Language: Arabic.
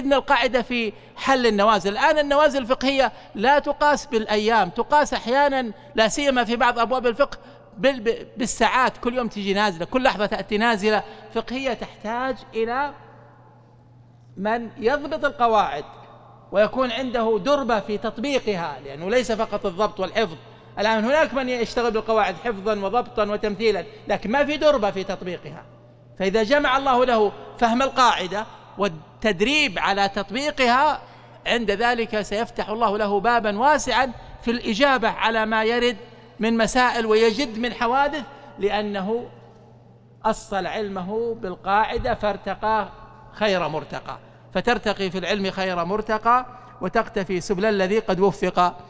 تفيدنا القاعدة في حل النوازل الآن النوازل الفقهية لا تقاس بالأيام تقاس أحيانا لا سيما في بعض أبواب الفقه بالساعات كل يوم تجي نازلة كل لحظة تأتي نازلة فقهية تحتاج إلى من يضبط القواعد ويكون عنده دربة في تطبيقها لأنه ليس فقط الضبط والحفظ الآن هناك من يشتغل بالقواعد حفظا وضبطا وتمثيلا لكن ما في دربة في تطبيقها فإذا جمع الله له فهم القاعدة تدريب على تطبيقها عند ذلك سيفتح الله له بابا واسعا في الإجابة على ما يرد من مسائل ويجد من حوادث لأنه أصل علمه بالقاعدة فارتقى خير مرتقى فترتقي في العلم خير مرتقى وتقتفي سبل الذي قد وفق